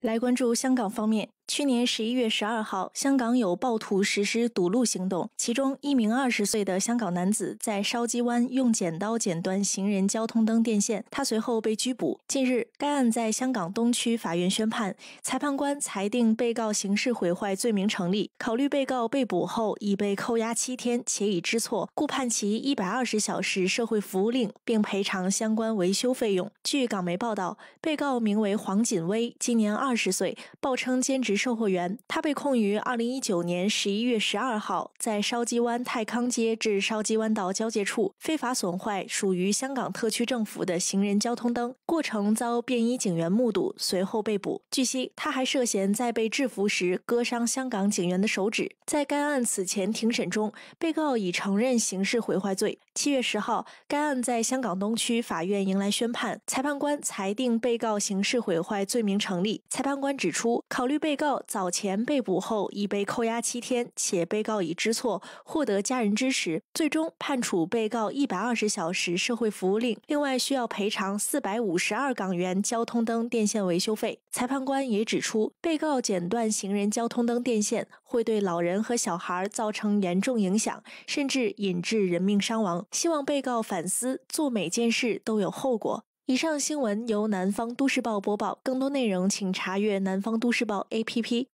来关注香港方面。去年十一月十二号，香港有暴徒实施堵路行动，其中一名二十岁的香港男子在筲箕湾用剪刀剪断行人交通灯电线，他随后被拘捕。近日，该案在香港东区法院宣判，裁判官裁定被告刑事毁坏罪名成立，考虑被告被捕后已被扣押七天且已知错，故判其一百二十小时社会服务令，并赔偿相关维修费用。据港媒报道，被告名为黄锦威，今年二十岁，报称兼职。售货员，他被控于二零一九年十一月十二号，在筲箕湾泰康街至筲箕湾道交界处非法损坏属于香港特区政府的行人交通灯，过程遭便衣警员目睹，随后被捕。据悉，他还涉嫌在被制服时割伤香港警员的手指。在该案此前庭审中，被告已承认刑事毁坏罪。七月十号，该案在香港东区法院迎来宣判，裁判官裁定被告刑事毁坏罪名成立。裁判官指出，考虑被告。早前被捕后已被扣押七天，且被告已知错，获得家人支持，最终判处被告一百二十小时社会服务令，另外需要赔偿四百五十二港元交通灯电线维修费。裁判官也指出，被告剪断行人交通灯电线会对老人和小孩造成严重影响，甚至引致人命伤亡，希望被告反思，做每件事都有后果。以上新闻由南方都市报播报。更多内容，请查阅南方都市报 A P P。